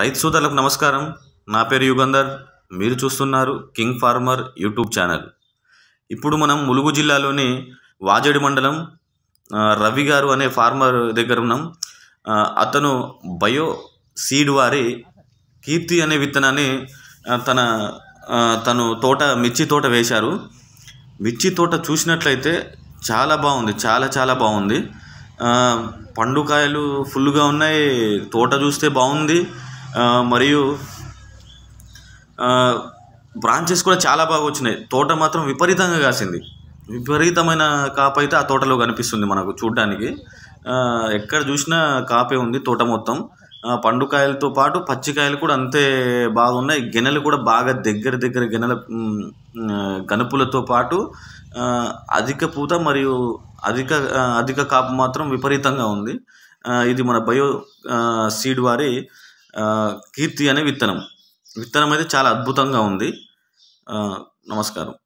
రైతు సోదరులకు నమస్కారం నా పేరు యుగంధర్ మీరు చూస్తున్నారు కింగ్ ఫార్మర్ యూట్యూబ్ ఛానల్ ఇప్పుడు మనం ములుగు జిల్లాలోని వాజడి మండలం రవి గారు అనే ఫార్మర్ దగ్గర ఉన్నాం అతను బయో సీడ్ వారి కీర్తి అనే విత్తనాన్ని తన తను తోట మిర్చి తోట వేశారు మిర్చి తోట చూసినట్లయితే చాలా బాగుంది చాలా చాలా బాగుంది పండుకాయలు ఫుల్గా ఉన్నాయి తోట చూస్తే బాగుంది మరియు బ్రాంచెస్ కూడా చాలా బాగా వచ్చినాయి తోట మాత్రం విపరీతంగా కాసింది విపరీతమైన కాపు అయితే ఆ తోటలో కనిపిస్తుంది మనకు చూడడానికి ఎక్కడ చూసినా కాపే ఉంది తోట మొత్తం పండుకాయలతో పాటు పచ్చికాయలు కూడా అంతే బాగున్నాయి గెనెలు కూడా బాగా దగ్గర దగ్గర గెనెల గనుపులతో పాటు అధిక పూత మరియు అధిక అధిక కాపు మాత్రం విపరీతంగా ఉంది ఇది మన బయో సీడ్ వారి కీర్తి అనే విత్తనం విత్తనం అయితే చాలా అద్భుతంగా ఉంది నమస్కారం